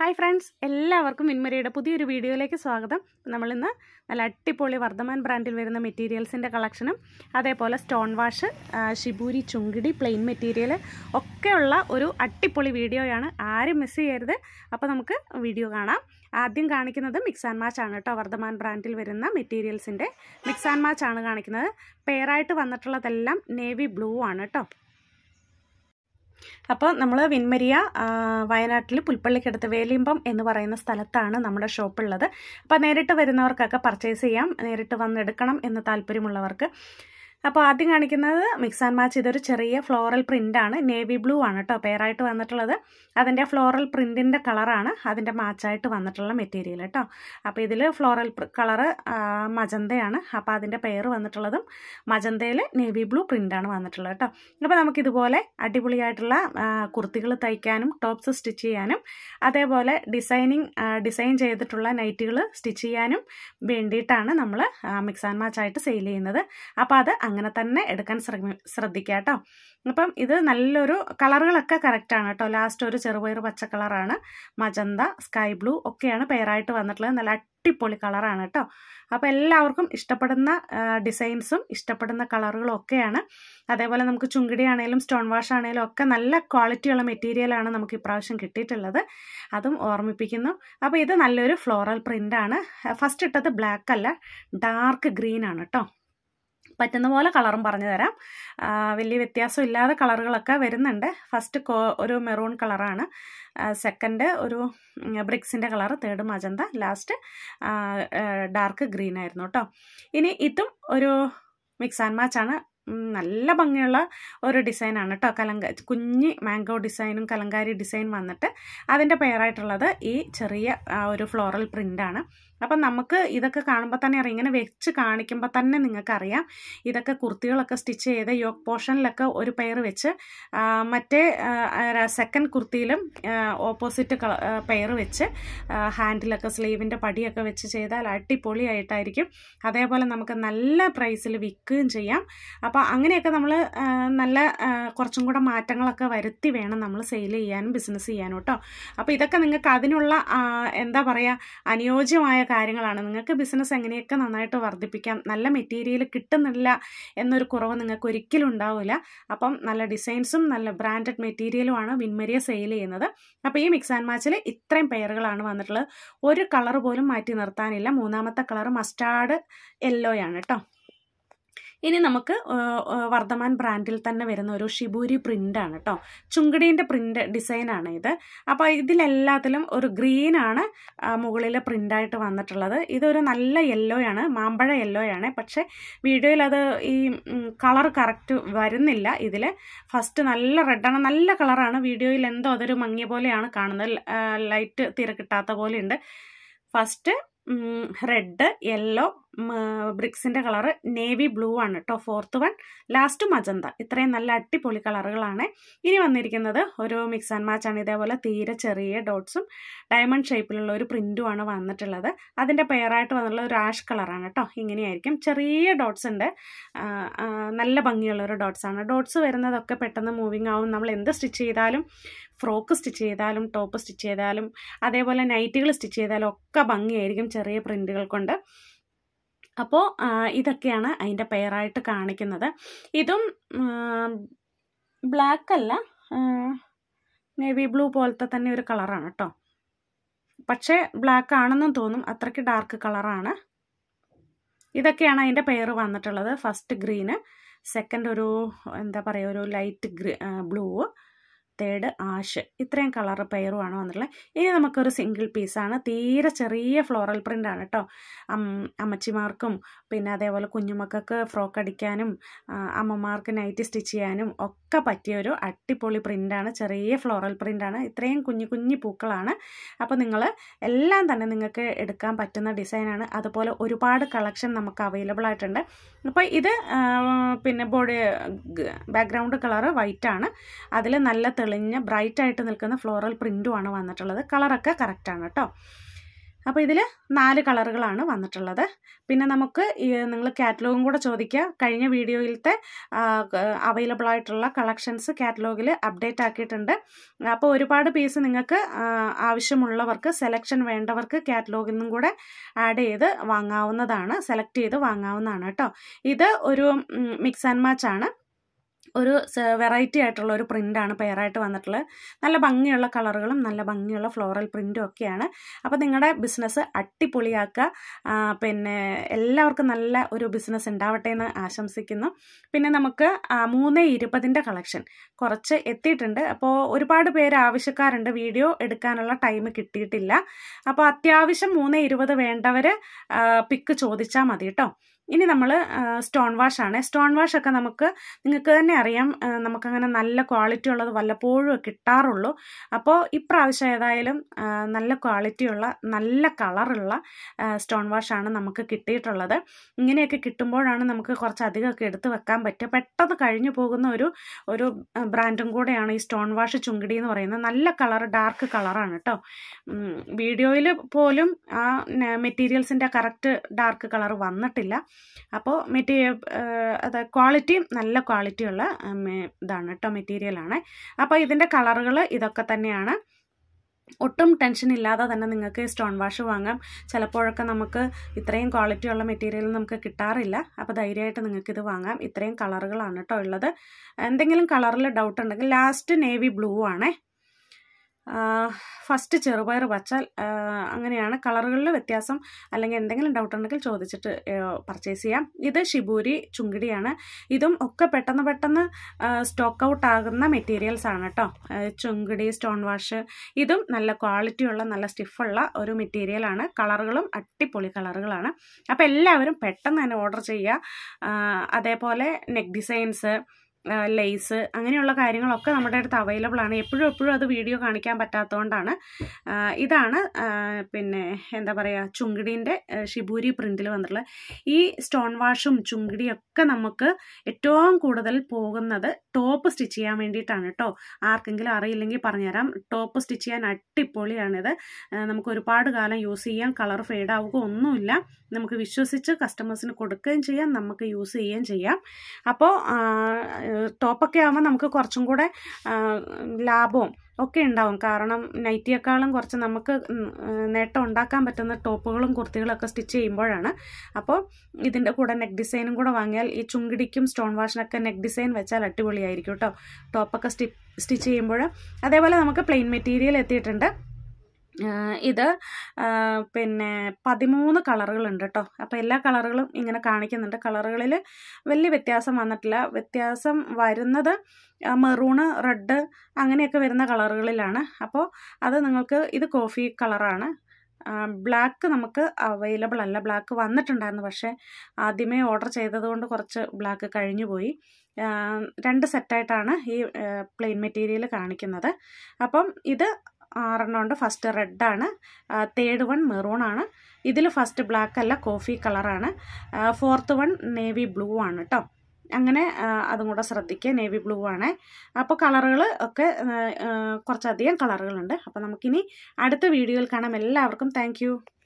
hi friends എല്ലാവർക്കും മിൻമരയുടെ പുതിയൊരു വീഡിയോയിലേക്ക് സ്വാഗതം നമ്മളിന്ന് നല്ല അട്ടിപ്പൊളി വർദ്ധമാൻ ബ്രാൻഡിൽ വരുന്ന മെറ്റീരിയൽസിൻ്റെ കളക്ഷനും അതേപോലെ stone wash shibori chungidi plain material ഒക്കെയുള്ള ഒരു അട്ടിപ്പൊളി വീഡിയോയാണ് ആരും മിസ് ചെയ്യരുത് അപ്പോൾ നമുക്ക് വീഡിയോ കാണാം ആദ്യം കാണിക്കുന്നത് മിക്സ് ആൻഡ് മാച്ച് ആണ് കേട്ടോ വർദ്ധമാൻ ബ്രാൻഡിൽ വരുന്ന മെറ്റീരിയൽസിൻ്റെ മിക്സ് ആൻഡ് മാച്ച് ആണ് കാണിക്കുന്നത് പെയറായിട്ട് വന്നിട്ടുള്ളതെല്ലാം നേവി ബ്ലൂ ആണ് കേട്ടോ അപ്പോൾ നമ്മൾ വിൻമരിയ വയനാട്ടിൽ പുൽപ്പള്ളിക്കടുത്ത് വേലിമ്പം എന്ന് പറയുന്ന സ്ഥലത്താണ് നമ്മുടെ ഷോപ്പുള്ളത് അപ്പോൾ നേരിട്ട് വരുന്നവർക്കൊക്കെ പർച്ചേസ് ചെയ്യാം നേരിട്ട് വന്നെടുക്കണം എന്ന് താല്പര്യമുള്ളവർക്ക് അപ്പോൾ ആദ്യം കാണിക്കുന്നത് മിക്സ് ആൻഡ് മാച്ച് ഇതൊരു ചെറിയ ഫ്ലോറൽ പ്രിൻ്റാണ് നേവി ബ്ലൂ ആണ് കേട്ടോ പേരായിട്ട് വന്നിട്ടുള്ളത് അതിൻ്റെ ഫ്ലോറൽ പ്രിൻറ്റിൻ്റെ കളറാണ് അതിൻ്റെ മാച്ചായിട്ട് വന്നിട്ടുള്ള മെറ്റീരിയൽ കേട്ടോ അപ്പോൾ ഇതിൽ ഫ്ലോറൽ കളറ് മജന്തയാണ് അപ്പോൾ അതിൻ്റെ പെയർ വന്നിട്ടുള്ളതും മജന്തയിൽ നേവി ബ്ലൂ പ്രിൻ്റാണ് വന്നിട്ടുള്ളത് കേട്ടോ അപ്പോൾ നമുക്കിതുപോലെ അടിപൊളിയായിട്ടുള്ള കുർത്തികൾ തയ്ക്കാനും ടോപ്സ് സ്റ്റിച്ച് ചെയ്യാനും അതേപോലെ ഡിസൈനിങ് ഡിസൈൻ ചെയ്തിട്ടുള്ള നൈറ്റുകൾ സ്റ്റിച്ച് ചെയ്യാനും വേണ്ടിയിട്ടാണ് നമ്മൾ മിക്സ് ആൻഡ് മാച്ചായിട്ട് സെയിൽ ചെയ്യുന്നത് അപ്പോൾ അത് അങ്ങനെ തന്നെ എടുക്കാൻ ശ്രമി ശ്രദ്ധിക്കുക കേട്ടോ അപ്പം ഇത് നല്ലൊരു കളറുകളൊക്കെ കറക്റ്റാണ് കേട്ടോ ലാസ്റ്റ് ഒരു ചെറുപയർ പച്ച കളറാണ് മജന്ത സ്കൈ ബ്ലൂ ഒക്കെയാണ് പെയറായിട്ട് വന്നിട്ടുള്ളത് നല്ല അടിപൊളി കളറാണ് കേട്ടോ അപ്പോൾ എല്ലാവർക്കും ഇഷ്ടപ്പെടുന്ന ഡിസൈൻസും ഇഷ്ടപ്പെടുന്ന കളറുകളും ഒക്കെയാണ് അതേപോലെ നമുക്ക് ചുങ്കിടിയാണേലും സ്റ്റോൺ വാഷ് ആണേലും ഒക്കെ നല്ല ക്വാളിറ്റിയുള്ള മെറ്റീരിയലാണ് നമുക്ക് ഇപ്രാവശ്യം കിട്ടിയിട്ടുള്ളത് അതും ഓർമ്മിപ്പിക്കുന്നു അപ്പോൾ ഇത് നല്ലൊരു ഫ്ലോറൽ പ്രിൻ്റാണ് ഫസ്റ്റ് ഇട്ടത് ബ്ലാക്ക് അല്ല ഡാർക്ക് ഗ്രീൻ ആണ് കേട്ടോ പറ്റുന്ന പോലെ കളറും പറഞ്ഞു തരാം വലിയ വ്യത്യാസം ഇല്ലാതെ കളറുകളൊക്കെ വരുന്നുണ്ട് ഫസ്റ്റ് ഒരു മെറൂൺ കളറാണ് സെക്കൻഡ് ഒരു ബ്രിക്സിൻ്റെ colour third magenta last dark green ആയിരുന്നു കേട്ടോ ഇനി ഇതും ഒരു മിക്സ് ആൻഡ് മാച്ചാണ് നല്ല ഭംഗിയുള്ള ഒരു ഡിസൈനാണ് കേട്ടോ കലങ്ക കുഞ്ഞ് മാംഗോ ഡിസൈനും കലങ്കാരി ഡിസൈൻ വന്നിട്ട് അതിൻ്റെ പെയറായിട്ടുള്ളത് ഈ ചെറിയ ഒരു ഫ്ലോറൽ പ്രിൻ്റാണ് അപ്പം നമുക്ക് ഇതൊക്കെ കാണുമ്പോൾ തന്നെ അറിയാം ഇങ്ങനെ വെച്ച് കാണിക്കുമ്പോൾ തന്നെ നിങ്ങൾക്കറിയാം ഇതൊക്കെ കുർത്തികളൊക്കെ സ്റ്റിച്ച് ചെയ്ത് യോക്ക് പോർഷനിലൊക്കെ ഒരു പെയർ വെച്ച് മറ്റേ സെക്കൻഡ് കുർത്തിയിലും ഓപ്പോസിറ്റ് പെയർ വെച്ച് ഹാൻഡിലൊക്കെ സ്ലീവിൻ്റെ പടിയൊക്കെ വെച്ച് ചെയ്താൽ അടിപൊളിയായിട്ടായിരിക്കും അതേപോലെ നമുക്ക് നല്ല പ്രൈസിൽ വിൽക്കുകയും ചെയ്യാം അപ്പോൾ അങ്ങനെയൊക്കെ നമ്മൾ നല്ല കുറച്ചും കൂടെ മാറ്റങ്ങളൊക്കെ വരുത്തി വേണം നമ്മൾ സെയിൽ ചെയ്യാനും ബിസിനസ് ചെയ്യാനും കേട്ടോ അപ്പോൾ ഇതൊക്കെ നിങ്ങൾക്ക് അതിനുള്ള എന്താ പറയുക അനുയോജ്യമായ കാര്യങ്ങളാണ് നിങ്ങൾക്ക് ബിസിനസ് എങ്ങനെയൊക്കെ നന്നായിട്ട് വർദ്ധിപ്പിക്കാം നല്ല മെറ്റീരിയൽ കിട്ടുന്നില്ല എന്നൊരു കുറവ് നിങ്ങൾക്ക് ഒരിക്കലും ഉണ്ടാവില്ല അപ്പം നല്ല ഡിസൈൻസും നല്ല ബ്രാൻഡഡ് മെറ്റീരിയലുമാണ് വിൻമരിയ സെയിൽ ചെയ്യുന്നത് അപ്പോൾ ഈ മിക്സ് ആൻഡ് മാച്ചിൽ ഇത്രയും പെയറുകളാണ് വന്നിട്ടുള്ളത് ഒരു കളർ പോലും മാറ്റി നിർത്താനില്ല മൂന്നാമത്തെ കളർ മസ്റ്റാർഡ് യെല്ലോയാണ് ആണ് കേട്ടോ ഇനി നമുക്ക് വർദ്ധമാൻ ബ്രാൻഡിൽ തന്നെ വരുന്ന ഒരു ഷിബൂരി പ്രിൻ്റാണ് കേട്ടോ ചുങ്കടീൻ്റെ പ്രിൻ്റ് ഡിസൈനാണ് ഇത് അപ്പോൾ ഇതിലെല്ലാത്തിലും ഒരു ഗ്രീനാണ് മുകളിൽ പ്രിൻ്റായിട്ട് വന്നിട്ടുള്ളത് ഇതൊരു നല്ല യെല്ലോയാണ് മാമ്പഴ യെല്ലോയാണ് പക്ഷേ വീഡിയോയിൽ അത് ഈ കളർ കറക്റ്റ് വരുന്നില്ല ഇതിൽ ഫസ്റ്റ് നല്ല റെഡാണ് നല്ല കളറാണ് വീഡിയോയിൽ എന്തോ അതൊരു മങ്ങിയ പോലെയാണ് കാണുന്നത് ലൈറ്റ് തിര കിട്ടാത്ത പോലെയുണ്ട് ഫസ്റ്റ് റെഡ് യെല്ലോ ബ്രിക്സിൻ്റെ കളറ് നേവി ബ്ലൂ ആണ് കേട്ടോ ഫോർത്ത് വൺ ലാസ്റ്റ് മജന്ത ഇത്രയും നല്ല അടിപൊളി കളറുകളാണ് ഇനി വന്നിരിക്കുന്നത് ഒരു മിക്സ് ആൻഡ് മാച്ച് ആണ് ഇതേപോലെ തീരെ ചെറിയ ഡോട്ട്സും ഡയമണ്ട് ഷേപ്പിലുള്ള ഒരു പ്രിൻറ്റുമാണ് വന്നിട്ടുള്ളത് അതിൻ്റെ പെയറായിട്ട് വന്നിട്ടുള്ള ഒരു ആഷ് കളറാണ് കേട്ടോ ഇങ്ങനെയായിരിക്കും ചെറിയ ഡോട്ട്സ് ഉണ്ട് നല്ല ഭംഗിയുള്ളൊരു ഡോട്ട്സാണ് ഡോട്ട്സ് വരുന്നതൊക്കെ പെട്ടെന്ന് മൂവിങ് ആവും നമ്മൾ എന്ത് സ്റ്റിച്ച് ചെയ്താലും ഫ്രോക്ക് സ്റ്റിച്ച് ചെയ്താലും ടോപ്പ് സ്റ്റിച്ച് ചെയ്താലും അതേപോലെ നൈറ്റുകൾ സ്റ്റിച്ച് ചെയ്താലും ഒക്കെ ഭംഗിയായിരിക്കും ചെറിയ പ്രിൻറ്റുകൾ കൊണ്ട് അപ്പോൾ ഇതൊക്കെയാണ് അതിൻ്റെ പെയറായിട്ട് കാണിക്കുന്നത് ഇതും ബ്ലാക്ക് അല്ല നേവി ബ്ലൂ പോലത്തെ തന്നെ ഒരു കളറാണ് കേട്ടോ പക്ഷേ ബ്ലാക്ക് ആണെന്നും തോന്നും അത്രയ്ക്ക് ഡാർക്ക് കളറാണ് ഇതൊക്കെയാണ് അതിൻ്റെ പെയർ വന്നിട്ടുള്ളത് ഫസ്റ്റ് ഗ്രീന് സെക്കൻഡ് ഒരു എന്താ പറയുക ഒരു ലൈറ്റ് ഗ്രീ ബ്ലൂ തേഡ് ആഷ് ഇത്രയും കളർ പെയറുമാണ് വന്നിട്ടുള്ളത് ഇനി നമുക്കൊരു സിംഗിൾ പീസാണ് തീരെ ചെറിയ ഫ്ലോറൽ പ്രിൻ്റാണ് കേട്ടോ അമ്മച്ചിമാർക്കും പിന്നെ അതേപോലെ കുഞ്ഞുമക്കൾക്ക് ഫ്രോക്ക് അടിക്കാനും അമ്മമാർക്ക് നൈറ്റ് സ്റ്റിച്ച് ചെയ്യാനും ഒക്കെ പറ്റിയൊരു അട്ടിപ്പൊളി പ്രിൻ്റാണ് ചെറിയ ഫ്ലോറൽ പ്രിൻ്റാണ് ഇത്രയും കുഞ്ഞു കുഞ്ഞു പൂക്കളാണ് അപ്പോൾ നിങ്ങൾ എല്ലാം തന്നെ നിങ്ങൾക്ക് എടുക്കാൻ പറ്റുന്ന ഡിസൈനാണ് അതുപോലെ ഒരുപാട് കളക്ഷൻ നമുക്ക് അവൈലബിൾ ആയിട്ടുണ്ട് അപ്പോൾ ഇത് പിന്നെ ബോഡി ബാക്ക്ഗ്രൗണ്ട് കളറ് വൈറ്റാണ് അതിൽ നല്ല തെളി തെളിഞ്ഞ ആയിട്ട് നിൽക്കുന്ന ഫ്ലോറൽ പ്രിൻറ്റുമാണ് വന്നിട്ടുള്ളത് കളറൊക്കെ കറക്റ്റാണ് കേട്ടോ അപ്പോൾ ഇതിൽ നാല് കളറുകളാണ് വന്നിട്ടുള്ളത് പിന്നെ നമുക്ക് നിങ്ങൾ കാറ്റലോഗും കൂടെ ചോദിക്കുക കഴിഞ്ഞ വീഡിയോയിലത്തെ അവൈലബിൾ ആയിട്ടുള്ള കളക്ഷൻസ് കാറ്റലോഗിൽ അപ്ഡേറ്റ് ആക്കിയിട്ടുണ്ട് അപ്പോൾ ഒരുപാട് പീസ് നിങ്ങൾക്ക് ആവശ്യമുള്ളവർക്ക് സെലക്ഷൻ വേണ്ടവർക്ക് കാറ്റലോഗിൽ നിന്നും കൂടെ ആഡ് ചെയ്ത് വാങ്ങാവുന്നതാണ് സെലക്ട് ചെയ്ത് വാങ്ങാവുന്നതാണ് കേട്ടോ ഇത് ഒരു മിക്സ് ആൻഡ് മാച്ച് ആണ് ഒരു വെറൈറ്റി ആയിട്ടുള്ള ഒരു പ്രിൻ്റാണ് പെയറായിട്ട് വന്നിട്ടുള്ളത് നല്ല ഭംഗിയുള്ള കളറുകളും നല്ല ഭംഗിയുള്ള ഫ്ലോറൽ പ്രിൻറ്റും ഒക്കെയാണ് അപ്പോൾ നിങ്ങളുടെ ബിസിനസ് അടിപൊളിയാക്കുക പിന്നെ എല്ലാവർക്കും നല്ല ഒരു ബിസിനസ് ഉണ്ടാവട്ടെ എന്ന് ആശംസിക്കുന്നു പിന്നെ നമുക്ക് മൂന്ന് ഇരുപതിൻ്റെ കളക്ഷൻ കുറച്ച് എത്തിയിട്ടുണ്ട് അപ്പോൾ ഒരുപാട് പേര് ആവശ്യക്കാരുണ്ട് വീഡിയോ എടുക്കാനുള്ള ടൈം കിട്ടിയിട്ടില്ല അപ്പോൾ അത്യാവശ്യം മൂന്ന് ഇരുപത് വേണ്ടവർ പിക്ക് ചോദിച്ചാൽ മതി കേട്ടോ ഇനി നമ്മൾ സ്റ്റോൺ വാഷ് ആണ് സ്റ്റോൺ വാഷ് ഒക്കെ നമുക്ക് നിങ്ങൾക്ക് തന്നെ അറിയാം നമുക്കങ്ങനെ നല്ല ക്വാളിറ്റി ഉള്ളത് വല്ലപ്പോഴും കിട്ടാറുള്ളൂ അപ്പോൾ ഇപ്രാവശ്യം ഏതായാലും നല്ല ക്വാളിറ്റിയുള്ള നല്ല കളറുള്ള സ്റ്റോൺ വാഷാണ് നമുക്ക് കിട്ടിയിട്ടുള്ളത് ഇങ്ങനെയൊക്കെ കിട്ടുമ്പോഴാണ് നമുക്ക് കുറച്ചധികമൊക്കെ എടുത്ത് വെക്കാൻ പറ്റുക പെട്ടെന്ന് കഴിഞ്ഞു പോകുന്ന ഒരു ഒരു ബ്രാൻഡും കൂടെയാണ് ഈ സ്റ്റോൺ വാഷ് ചുങ്കിടി എന്ന് പറയുന്നത് നല്ല കളർ ഡാർക്ക് കളറാണ് കേട്ടോ വീഡിയോയിൽ പോലും ആ മെറ്റീരിയൽസിൻ്റെ കറക്റ്റ് ഡാർക്ക് കളർ വന്നിട്ടില്ല അപ്പോൾ മെറ്റീരിയൽ അത് ക്വാളിറ്റിയും നല്ല ക്വാളിറ്റിയുള്ള ഇതാണ് കേട്ടോ ആണ് അപ്പോൾ ഇതിൻ്റെ കളറുകൾ ഇതൊക്കെ തന്നെയാണ് ഒട്ടും ടെൻഷൻ ഇല്ലാതെ തന്നെ നിങ്ങൾക്ക് സ്റ്റോൺ വാഷ് വാങ്ങാം ചിലപ്പോഴൊക്കെ നമുക്ക് ഇത്രയും ക്വാളിറ്റി ഉള്ള മെറ്റീരിയൽ നമുക്ക് കിട്ടാറില്ല അപ്പോൾ ധൈര്യമായിട്ട് നിങ്ങൾക്ക് ഇത് വാങ്ങാം ഇത്രയും കളറുകളാണ് കേട്ടോ ഉള്ളത് എന്തെങ്കിലും കളറിൽ ഡൗട്ട് ഉണ്ടെങ്കിൽ ലാസ്റ്റ് നേവി ബ്ലൂ ആണേ ഫസ്റ്റ് ചെറുപയർ വച്ചാൽ അങ്ങനെയാണ് കളറുകളിൽ വ്യത്യാസം അല്ലെങ്കിൽ എന്തെങ്കിലും ഡൗട്ട് ഉണ്ടെങ്കിൽ ചോദിച്ചിട്ട് പർച്ചേസ് ചെയ്യാം ഇത് ഷിബൂരി ചുങ്കിടിയാണ് ഇതും ഒക്കെ പെട്ടെന്ന് പെട്ടെന്ന് സ്റ്റോക്ക് ഔട്ട് ആകുന്ന മെറ്റീരിയൽസ് ആണ് കേട്ടോ ചുങ്കിടി സ്റ്റോൺ വാഷ് ഇതും നല്ല ക്വാളിറ്റിയുള്ള നല്ല സ്റ്റിഫുള്ള ഒരു മെറ്റീരിയലാണ് കളറുകളും അട്ടിപ്പൊളി കളറുകളാണ് അപ്പോൾ എല്ലാവരും പെട്ടെന്ന് തന്നെ ഓർഡർ ചെയ്യുക അതേപോലെ നെക്ക് ഡിസൈൻസ് ലെയ്സ് അങ്ങനെയുള്ള കാര്യങ്ങളൊക്കെ നമ്മുടെ അടുത്ത് അവൈലബിൾ ആണ് എപ്പോഴും എപ്പോഴും അത് വീഡിയോ കാണിക്കാൻ പറ്റാത്തതുകൊണ്ടാണ് ഇതാണ് പിന്നെ എന്താ പറയുക ചുങ്കിടീൻ്റെ ഷിബൂരി പ്രിൻറ്റിൽ വന്നിട്ടുള്ള ഈ സ്റ്റോൺ വാഷും ചുങ്കിടിയൊക്കെ നമുക്ക് ഏറ്റവും കൂടുതൽ പോകുന്നത് ടോപ്പ് സ്റ്റിച്ച് ചെയ്യാൻ വേണ്ടിയിട്ടാണ് കേട്ടോ ആർക്കെങ്കിലും അറിയില്ലെങ്കിൽ പറഞ്ഞുതരാം ടോപ്പ് സ്റ്റിച്ച് ചെയ്യാൻ അട്ടിപ്പൊളിയാണിത് നമുക്ക് ഒരുപാട് കാലം യൂസ് ചെയ്യാം കളർ ഫെയ്ഡ് ആവുക ഒന്നുമില്ല നമുക്ക് വിശ്വസിച്ച് കസ്റ്റമേഴ്സിന് കൊടുക്കുകയും ചെയ്യാം നമുക്ക് യൂസ് ചെയ്യുകയും ചെയ്യാം അപ്പോൾ ടോപ്പൊക്കെ ആകുമ്പോൾ നമുക്ക് കുറച്ചും കൂടെ ലാഭവും ഒക്കെ ഉണ്ടാവും കാരണം നൈറ്റിയേക്കാളും കുറച്ച് നമുക്ക് നേട്ടം ഉണ്ടാക്കാൻ പറ്റുന്ന ടോപ്പുകളും കുർത്തികളൊക്കെ സ്റ്റിച്ച് ചെയ്യുമ്പോഴാണ് അപ്പോൾ ഇതിൻ്റെ കൂടെ നെക്ക് ഡിസൈനും കൂടെ വാങ്ങിയാൽ ഈ ചുങ്കിടിക്കും സ്റ്റോൺ വാഷിനൊക്കെ നെക്ക് ഡിസൈൻ വെച്ചാൽ അടിപൊളിയായിരിക്കും കേട്ടോ ടോപ്പൊക്കെ സ്റ്റി സ്റ്റിച്ച് ചെയ്യുമ്പോൾ അതേപോലെ നമുക്ക് പ്ലെയിൻ മെറ്റീരിയൽ എത്തിയിട്ടുണ്ട് ഇത് പിന്നെ പതിമൂന്ന് കളറുകളുണ്ട് കേട്ടോ അപ്പോൾ എല്ലാ കളറുകളും ഇങ്ങനെ കാണിക്കുന്നുണ്ട് കളറുകളിൽ വലിയ വ്യത്യാസം വന്നിട്ടില്ല വ്യത്യാസം വരുന്നത് മെറൂണ് റെഡ് അങ്ങനെയൊക്കെ വരുന്ന കളറുകളിലാണ് അപ്പോൾ അത് നിങ്ങൾക്ക് ഇത് കോഫി കളറാണ് ബ്ലാക്ക് നമുക്ക് അവൈലബിൾ അല്ല ബ്ലാക്ക് വന്നിട്ടുണ്ടായിരുന്നു പക്ഷേ ആദ്യമേ ഓർഡർ ചെയ്തതുകൊണ്ട് കുറച്ച് ബ്ലാക്ക് കഴിഞ്ഞു പോയി രണ്ട് സെറ്റായിട്ടാണ് ഈ പ്ലെയിൻ മെറ്റീരിയൽ കാണിക്കുന്നത് അപ്പം ഇത് ആറെണ്ണം ഉണ്ട് ഫസ്റ്റ് റെഡാണ് തേർഡ് വൺ മെറൂണാണ് ഇതിൽ ഫസ്റ്റ് ബ്ലാക്ക് അല്ല കോഫി കളറാണ് ഫോർത്ത് വൺ നേവി ബ്ലൂ ആണ് കേട്ടോ അങ്ങനെ അതും കൂടെ ശ്രദ്ധിക്കുക നേവി ബ്ലൂ ആണ് അപ്പോൾ കളറുകൾ ഒക്കെ കുറച്ചധികം കളറുകളുണ്ട് അപ്പോൾ നമുക്കിനി അടുത്ത വീഡിയോയിൽ കാണാം എല്ലാവർക്കും താങ്ക്